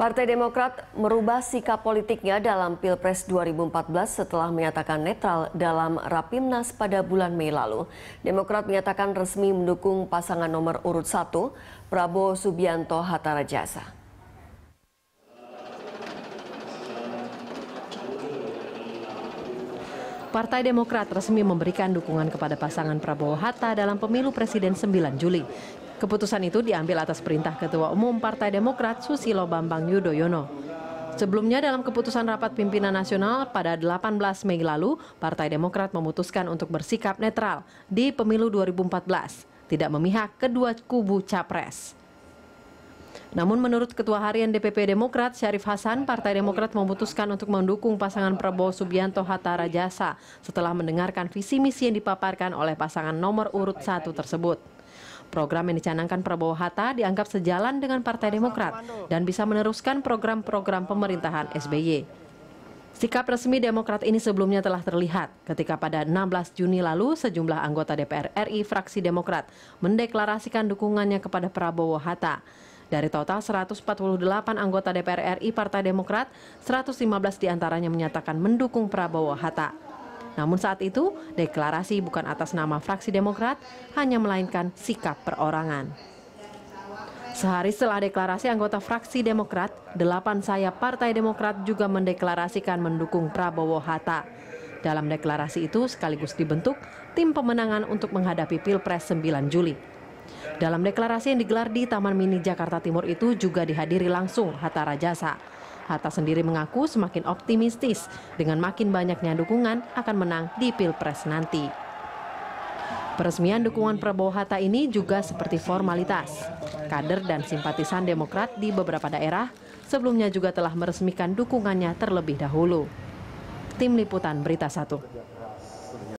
Partai Demokrat merubah sikap politiknya dalam Pilpres 2014 setelah menyatakan netral dalam Rapimnas pada bulan Mei lalu. Demokrat menyatakan resmi mendukung pasangan nomor urut 1, Prabowo Subianto Hatarajasa. Partai Demokrat resmi memberikan dukungan kepada pasangan Prabowo Hatta dalam pemilu presiden 9 Juli. Keputusan itu diambil atas perintah Ketua Umum Partai Demokrat Susilo Bambang Yudhoyono. Sebelumnya dalam keputusan rapat pimpinan nasional pada 18 Mei lalu, Partai Demokrat memutuskan untuk bersikap netral di pemilu 2014, tidak memihak kedua kubu capres. Namun menurut Ketua Harian DPP Demokrat Syarif Hasan, Partai Demokrat memutuskan untuk mendukung pasangan Prabowo Subianto Hatta Rajasa setelah mendengarkan visi misi yang dipaparkan oleh pasangan nomor urut satu tersebut. Program yang dicanangkan Prabowo Hatta dianggap sejalan dengan Partai Demokrat dan bisa meneruskan program-program pemerintahan SBY. Sikap resmi Demokrat ini sebelumnya telah terlihat ketika pada 16 Juni lalu sejumlah anggota DPR RI fraksi Demokrat mendeklarasikan dukungannya kepada Prabowo Hatta. Dari total 148 anggota DPR RI Partai Demokrat, 115 diantaranya menyatakan mendukung Prabowo Hatta. Namun saat itu, deklarasi bukan atas nama fraksi Demokrat, hanya melainkan sikap perorangan. Sehari setelah deklarasi anggota fraksi Demokrat, delapan sayap Partai Demokrat juga mendeklarasikan mendukung Prabowo Hatta. Dalam deklarasi itu sekaligus dibentuk tim pemenangan untuk menghadapi Pilpres 9 Juli. Dalam deklarasi yang digelar di Taman Mini Jakarta Timur itu juga dihadiri langsung Hatta Rajasa. Hatta sendiri mengaku semakin optimistis dengan makin banyaknya dukungan akan menang di Pilpres nanti. Peresmian dukungan Prabowo Hatta ini juga seperti formalitas. Kader dan simpatisan Demokrat di beberapa daerah sebelumnya juga telah meresmikan dukungannya terlebih dahulu. Tim Liputan Berita 1.